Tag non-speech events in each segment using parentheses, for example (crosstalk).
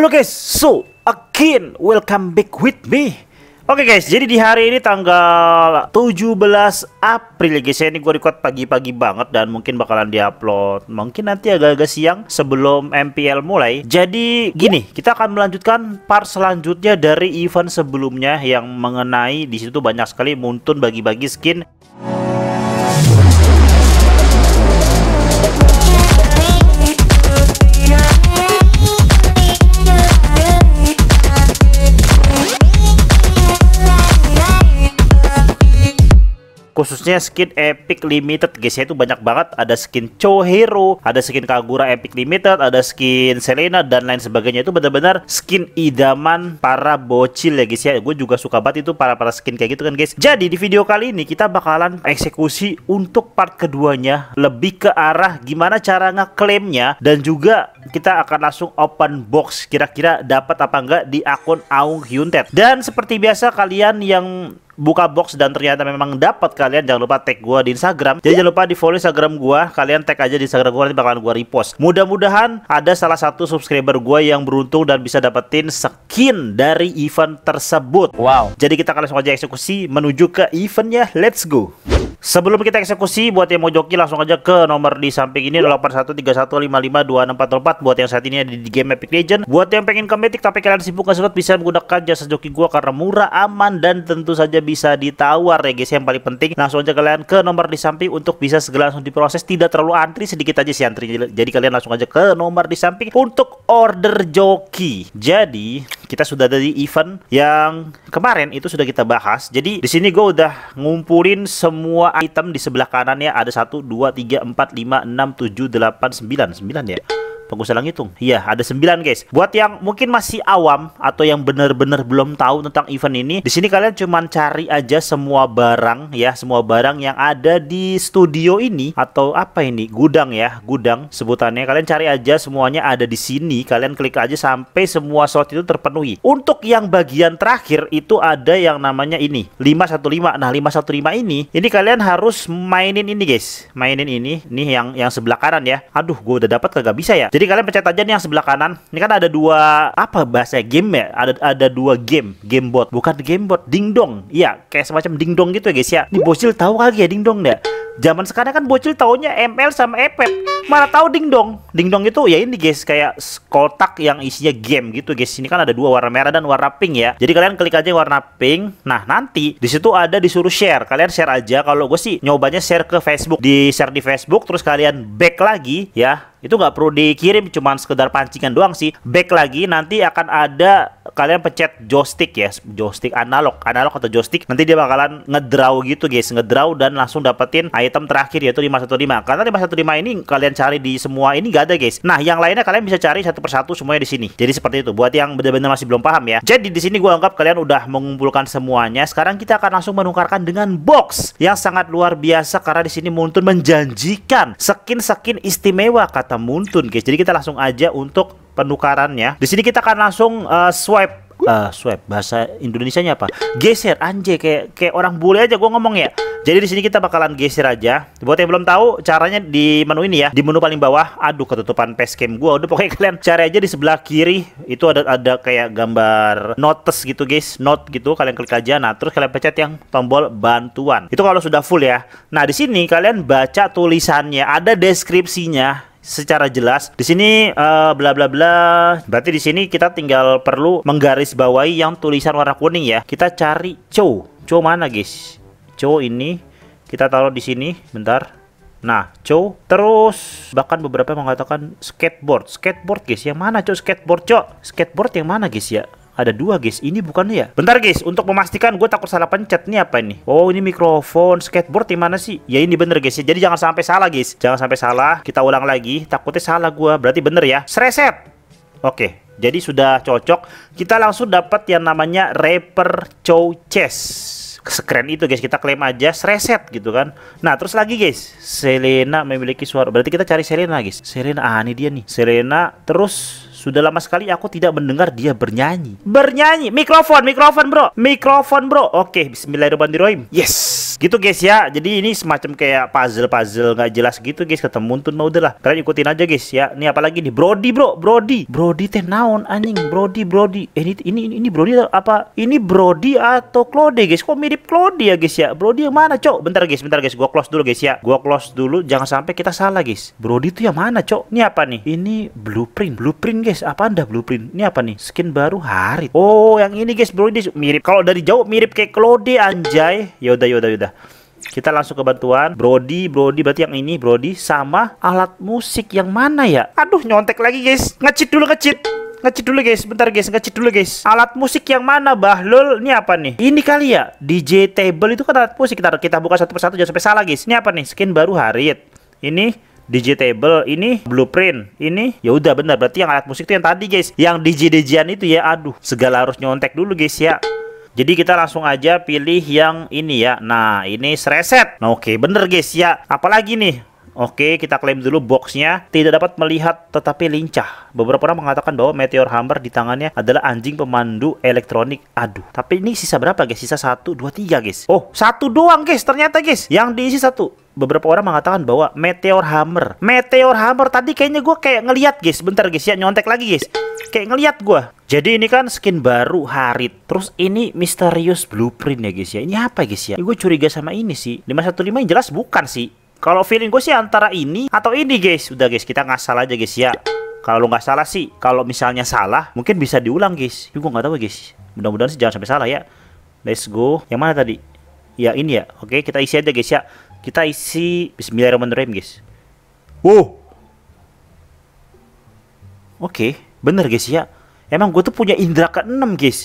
Halo guys, so again welcome back with me Oke okay guys, jadi di hari ini tanggal 17 April ya guys ya Ini gue record pagi-pagi banget dan mungkin bakalan diupload Mungkin nanti agak-agak siang sebelum MPL mulai Jadi gini, ya. kita akan melanjutkan part selanjutnya dari event sebelumnya Yang mengenai disitu banyak sekali muntun bagi-bagi skin khususnya skin epic limited guys ya itu banyak banget ada skin Hero ada skin Kagura epic limited ada skin Selena dan lain sebagainya itu benar-benar skin idaman para bocil ya guys ya gue juga suka banget itu para para skin kayak gitu kan guys jadi di video kali ini kita bakalan eksekusi untuk part keduanya lebih ke arah gimana cara ngeklaimnya dan juga kita akan langsung open box kira-kira dapat apa enggak di akun Aung Hyuntet dan seperti biasa kalian yang buka box dan ternyata memang dapat kalian jangan lupa tag gua di Instagram. Jadi jangan lupa di follow Instagram gua, kalian tag aja di Instagram gua nanti bakalan gua repost. Mudah-mudahan ada salah satu subscriber gua yang beruntung dan bisa dapetin skin dari event tersebut. Wow. Jadi kita kalian langsung aja eksekusi menuju ke eventnya. Let's go. Sebelum kita eksekusi, buat yang mau joki langsung aja ke nomor di samping ini empat. buat yang saat ini ada di game Epic Legend. Buat yang pengen ke tapi kalian sibuk nggak bisa menggunakan jasa joki gua karena murah, aman dan tentu saja bisa ditawar ya guys. Yang paling penting langsung aja kalian ke nomor di samping untuk bisa segera langsung diproses, tidak terlalu antri sedikit aja sih antri. Jadi kalian langsung aja ke nomor di samping untuk order joki. Jadi kita sudah ada di event yang kemarin itu sudah kita bahas. Jadi di sini gue udah ngumpulin semua item di sebelah kanannya ada 1 2 3 4 5 6 7 8 9 9 ya. Pengusaha Langitung. Iya, ada 9 guys. Buat yang mungkin masih awam atau yang benar-benar belum tahu tentang event ini, di sini kalian cuman cari aja semua barang ya, semua barang yang ada di studio ini atau apa ini? Gudang ya, gudang sebutannya. Kalian cari aja semuanya ada di sini. Kalian klik aja sampai semua slot itu terpenuhi. Untuk yang bagian terakhir itu ada yang namanya ini, 515. Nah, 515 ini ini kalian harus mainin ini guys. Mainin ini, nih yang yang sebelah kanan ya. Aduh, gue udah dapat kagak bisa ya. Jadi jadi kalian pencet aja nih yang sebelah kanan. Ini kan ada dua apa bahasa game ya? Ada ada dua game, game bot, bukan game bot, dingdong. Iya, kayak semacam dingdong gitu ya guys ya. Ini bocil tahu kali ya dingdong ya. Zaman sekarang kan bocil taunya ML sama Epep. E Mana tahu dingdong. Dingdong itu ya ini guys kayak kotak yang isinya game gitu guys. Ini kan ada dua warna merah dan warna pink ya. Jadi kalian klik aja warna pink. Nah, nanti di situ ada disuruh share. Kalian share aja kalau gue sih nyobanya share ke Facebook. Di share di Facebook terus kalian back lagi ya itu nggak perlu dikirim cuman sekedar pancingan doang sih back lagi nanti akan ada kalian pencet joystick ya, joystick analog, analog atau joystick. Nanti dia bakalan ngedraw gitu guys, ngedraw dan langsung dapetin item terakhir yaitu 515. Karena 515 ini kalian cari di semua ini gak ada guys. Nah, yang lainnya kalian bisa cari satu persatu semuanya di sini. Jadi seperti itu buat yang benar-benar masih belum paham ya. Jadi di sini gue anggap kalian udah mengumpulkan semuanya. Sekarang kita akan langsung menukarkan dengan box yang sangat luar biasa karena di sini Muntun menjanjikan skin-skin istimewa kata Muntun guys. Jadi kita langsung aja untuk penukarannya. Di sini kita akan langsung uh, swipe uh, swipe bahasa Indonesia-nya apa? Geser anjay kayak kayak orang bule aja Gue ngomong ya. Jadi di sini kita bakalan geser aja. Buat yang belum tahu caranya di menu ini ya, di menu paling bawah. Aduh ketutupan facecam gua. Udah pokoknya (laughs) kalian cari aja di sebelah kiri itu ada ada kayak gambar notes gitu guys, note gitu. Kalian klik aja. Nah, terus kalian pencet yang tombol bantuan. Itu kalau sudah full ya. Nah, di sini kalian baca tulisannya, ada deskripsinya secara jelas. Di sini uh, bla bla bla. Berarti di sini kita tinggal perlu menggaris bawahi yang tulisan warna kuning ya. Kita cari cow. Cow mana, guys? Cow ini kita taruh di sini. Bentar. Nah, cow. Terus bahkan beberapa mengatakan skateboard. Skateboard, guys. Yang mana, cow? Skateboard, cow. Skateboard yang mana, guys ya? ada dua guys ini bukan ya bentar guys untuk memastikan gue takut salah pencet nih apa ini oh ini mikrofon skateboard di mana sih ya ini bener guys jadi jangan sampai salah guys jangan sampai salah kita ulang lagi takutnya salah gue berarti bener ya sereset oke Jadi sudah cocok. Kita langsung dapat yang namanya rapper Chow Chess sekeren itu guys kita klaim aja reset gitu kan nah terus lagi guys Selena memiliki suara berarti kita cari Selena guys Selena ah ini dia nih Selena terus sudah lama sekali aku tidak mendengar dia bernyanyi. Bernyanyi. Mikrofon, mikrofon, Bro. Mikrofon, Bro. Oke, bismillahirrahmanirrahim. Yes. Gitu guys ya. Jadi ini semacam kayak puzzle-puzzle nggak jelas gitu guys ketemu tuh mau lah. Kalian ikutin aja guys ya. Ini apalagi nih? Brody, Bro. Brody. Brody teh naon anjing? Brody, Brody. Eh, ini ini ini Brody apa? Ini Brody atau Claude guys? Kok mirip Claude ya guys ya? Brody yang mana, Cok? Bentar guys, bentar guys. Gua close dulu guys ya. Gua close dulu jangan sampai kita salah guys. Brody itu yang mana, Cok? Ini apa nih? Ini blueprint. Blueprint guys guys apa anda blueprint ini apa nih skin baru hari oh yang ini guys bro ini mirip kalau dari jauh mirip kayak Claude anjay yaudah yaudah yaudah kita langsung ke bantuan Brody Brody berarti yang ini Brody sama alat musik yang mana ya aduh nyontek lagi guys ngecit dulu ngecit ngecit dulu guys bentar guys ngecit dulu guys alat musik yang mana bah bahlul ini apa nih ini kali ya DJ table itu kan alat musik kita kita buka satu persatu jangan sampai salah guys ini apa nih skin baru Harit ini table ini blueprint ini ya udah benar berarti yang alat musik itu yang tadi guys yang DJ DJan itu ya aduh segala harus nyontek dulu guys ya jadi kita langsung aja pilih yang ini ya. Nah, ini reset. Nah, oke, bener guys ya. Apalagi nih? Oke, kita klaim dulu boxnya. Tidak dapat melihat tetapi lincah. Beberapa orang mengatakan bahwa Meteor Hammer di tangannya adalah anjing pemandu elektronik. Aduh, tapi ini sisa berapa guys? Sisa 1, 2, 3 guys. Oh, satu doang guys ternyata guys. Yang diisi satu beberapa orang mengatakan bahwa meteor hammer meteor hammer tadi kayaknya gue kayak ngeliat guys bentar guys ya nyontek lagi guys kayak ngeliat gue jadi ini kan skin baru Harit. Terus ini misterius blueprint ya guys ya. Ini apa guys ya? gue curiga sama ini sih. 515 jelas bukan sih. Kalau feeling gue sih antara ini atau ini guys. Udah guys, kita ngasal aja guys ya. Kalau nggak salah sih, kalau misalnya salah mungkin bisa diulang guys. Tapi gue nggak tahu guys. Mudah-mudahan sih jangan sampai salah ya. Let's go. Yang mana tadi? Ya ini ya. Oke, kita isi aja guys ya. Kita isi Bismillahirrahmanirrahim guys. Wow. Oke, bener guys ya. Emang gue tuh punya indera keenam guys.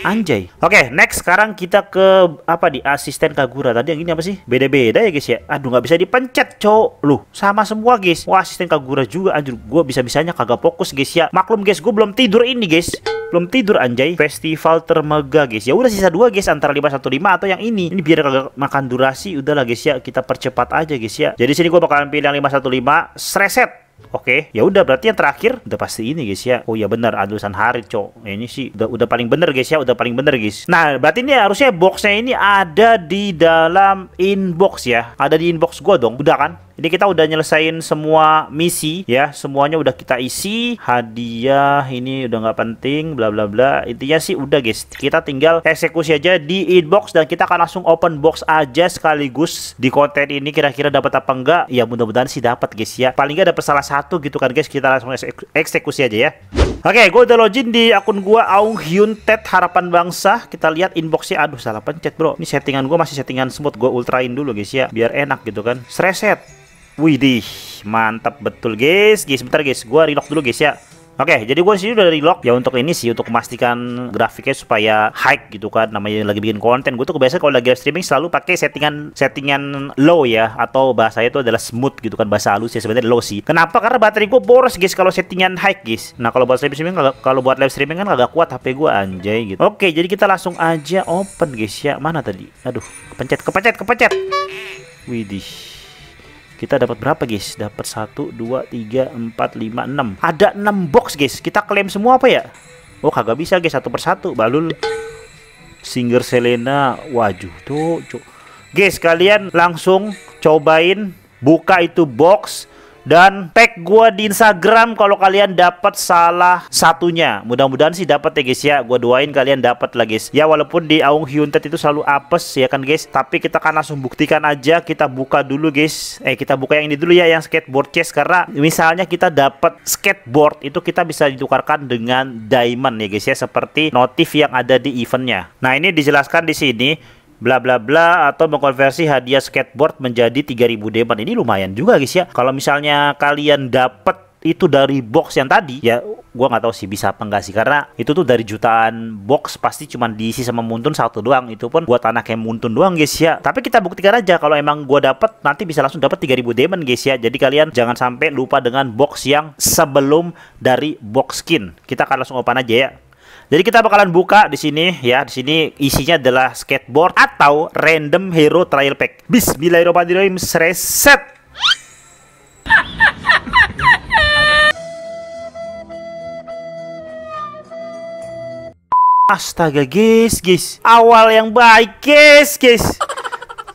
Anjay. Oke, okay, next sekarang kita ke apa di asisten Kagura. Tadi yang ini apa sih? Beda-beda ya guys ya. Aduh nggak bisa dipencet, cowok. Loh, sama semua guys. Wah, asisten Kagura juga anjir. Gua bisa-bisanya kagak fokus guys ya. Maklum guys, gue belum tidur ini guys. Belum tidur anjay. Festival termega guys. Ya udah sisa dua guys antara 515 atau yang ini. Ini biar kagak makan durasi udahlah guys ya. Kita percepat aja guys ya. Jadi sini gue bakalan pilih yang 515 Sreset Oke, okay. ya udah berarti yang terakhir udah pasti ini guys ya. Oh ya benar adusan Hari, Cok. Ya, ini sih udah udah paling bener guys ya, udah paling bener guys. Nah, berarti ini harusnya boxnya ini ada di dalam inbox ya. Ada di inbox gua dong. Udah kan? Ini kita udah nyelesain semua misi ya, semuanya udah kita isi. Hadiah ini udah nggak penting, bla bla bla. Intinya sih udah guys, kita tinggal eksekusi aja di inbox dan kita akan langsung open box aja sekaligus di konten ini kira-kira dapat apa enggak? Ya mudah-mudahan sih dapat guys ya. Paling nggak dapat salah satu gitu kan guys, kita langsung eksekusi aja ya. Oke, okay, gue udah login di akun gue Aung Hyun Ted Harapan Bangsa. Kita lihat inboxnya. Aduh, salah pencet bro. Ini settingan gue masih settingan smooth. Gue ultrain dulu guys ya, biar enak gitu kan. Sreset. Widih, mantap betul guys. Guys, bentar guys, gua relock dulu guys ya. Oke, jadi gue sini udah relock ya untuk ini sih untuk memastikan grafiknya supaya high gitu kan. Namanya lagi bikin konten, gue tuh kebiasaan kalau lagi live streaming selalu pakai settingan settingan low ya atau bahasanya itu adalah smooth gitu kan bahasa halus ya sebenarnya low sih. Kenapa? Karena baterai gue boros guys kalau settingan high guys. Nah kalau buat live streaming kalau buat live streaming kan agak kuat HP gue anjay gitu. Oke, jadi kita langsung aja open guys ya. Mana tadi? Aduh, kepencet, kepencet, kepencet. Widih. Kita dapat berapa guys? Dapat 1 2 3 4 5 6. Ada 6 box guys. Kita klaim semua apa ya? Oh, kagak bisa guys satu persatu. Balul Singer Selena. Wajuh tuh, Guys, kalian langsung cobain buka itu box dan tag gua di Instagram kalau kalian dapat salah satunya. Mudah-mudahan sih dapat ya guys ya. Gua doain kalian dapat lah guys. Ya walaupun di Aung Hyuntet itu selalu apes ya kan guys. Tapi kita kan langsung buktikan aja. Kita buka dulu guys. Eh kita buka yang ini dulu ya yang skateboard chest karena misalnya kita dapat skateboard itu kita bisa ditukarkan dengan diamond ya guys ya seperti notif yang ada di eventnya. Nah ini dijelaskan di sini bla bla bla atau mengkonversi hadiah skateboard menjadi 3000 depan ini lumayan juga guys ya kalau misalnya kalian dapat itu dari box yang tadi ya gua nggak tahu sih bisa apa enggak sih karena itu tuh dari jutaan box pasti cuma diisi sama Muntun satu doang itu pun buat anak yang Muntun doang guys ya tapi kita buktikan aja kalau emang gua dapat nanti bisa langsung dapat 3000 demon guys ya jadi kalian jangan sampai lupa dengan box yang sebelum dari box skin kita akan langsung open aja ya jadi kita bakalan buka di sini ya. Di sini isinya adalah skateboard atau random hero trial pack. Bismillahirrahmanirrahim. Reset. Astaga guys, guys. Awal yang baik guys, guys.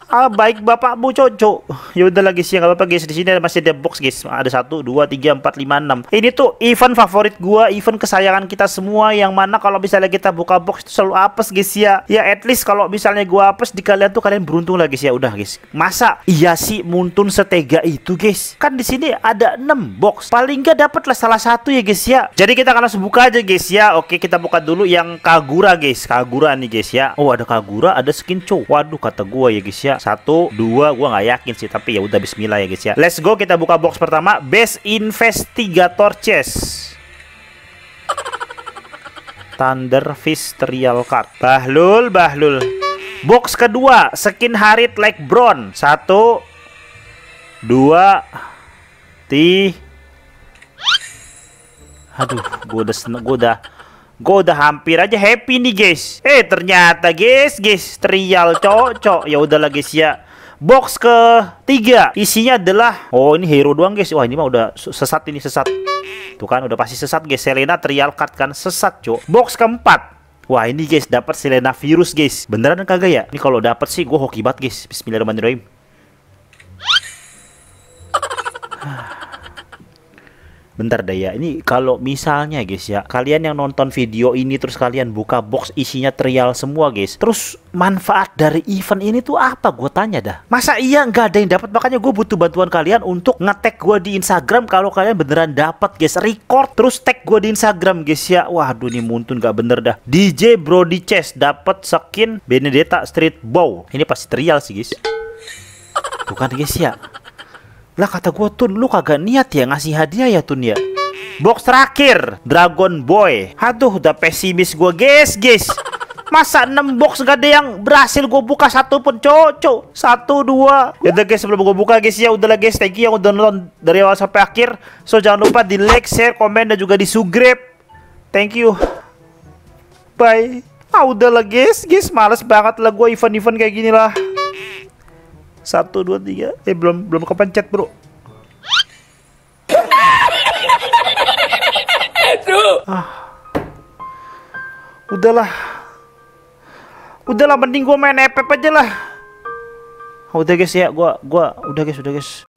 Ah, baik bapakmu cocok. Ya udah lagi sih, ya, nggak apa-apa guys. Di sini ada masih ada box guys. Ada satu, dua, tiga, empat, lima, enam. Ini tuh event favorit gua, event kesayangan kita semua. Yang mana kalau misalnya kita buka box itu selalu apes guys ya. Ya at least kalau misalnya gua apes di kalian tuh kalian beruntung lagi sih ya. Udah guys. Masa iya sih muntun setega itu guys? Kan di sini ada enam box. Paling nggak dapat lah salah satu ya guys ya. Jadi kita akan langsung buka aja guys ya. Oke kita buka dulu yang Kagura guys. Kagura nih guys ya. Oh ada Kagura, ada skin cow. Waduh kata gua ya guys ya Iya. satu dua gue nggak yakin sih tapi ya udah Bismillah ya guys ya let's go kita buka box pertama best investigator chest Thunder Fish Trial Card Bahlul Bahlul Box kedua Skin Harit Like Brown Satu Dua Ti Aduh Gue udah Gue udah Gue udah hampir aja happy nih guys Eh ternyata guys guys Trial cocok Ya udahlah guys ya Box ketiga Isinya adalah Oh ini hero doang guys Wah ini mah udah sesat ini sesat Tuh kan udah pasti sesat guys Selena trial card kan sesat cok Box keempat Wah ini guys dapat Selena virus guys Beneran kan kagak ya Ini kalau dapat sih gue hoki banget guys Bismillahirrahmanirrahim bentar deh ya ini kalau misalnya guys ya kalian yang nonton video ini terus kalian buka box isinya trial semua guys terus manfaat dari event ini tuh apa gue tanya dah masa iya nggak ada yang dapat makanya gue butuh bantuan kalian untuk ngetek gue di Instagram kalau kalian beneran dapat guys record terus tag gue di Instagram guys ya waduh nih muntun nggak bener dah DJ Brody Chess dapat skin Benedetta Street Bow ini pasti trial sih guys bukan guys ya lah kata gue Tun, lu kagak niat ya ngasih hadiah ya Tun ya? Box terakhir, Dragon Boy. Aduh, udah pesimis gue, guys, guys. Masa 6 box gak ada yang berhasil gue buka satu pun cocok Satu, dua Ya udah guys sebelum gue buka guys ya udah guys Thank you yang udah nonton dari awal sampai akhir So jangan lupa di like, share, komen dan juga di subscribe Thank you Bye Ah udahlah guys, guys males banget lah gue event-event kayak gini lah satu, dua, tiga. Eh belum belum kepencet bro. Ah. Udahlah. Udahlah mending gue main epep aja lah. Udah guys ya, gue gua udah guys, udah guys.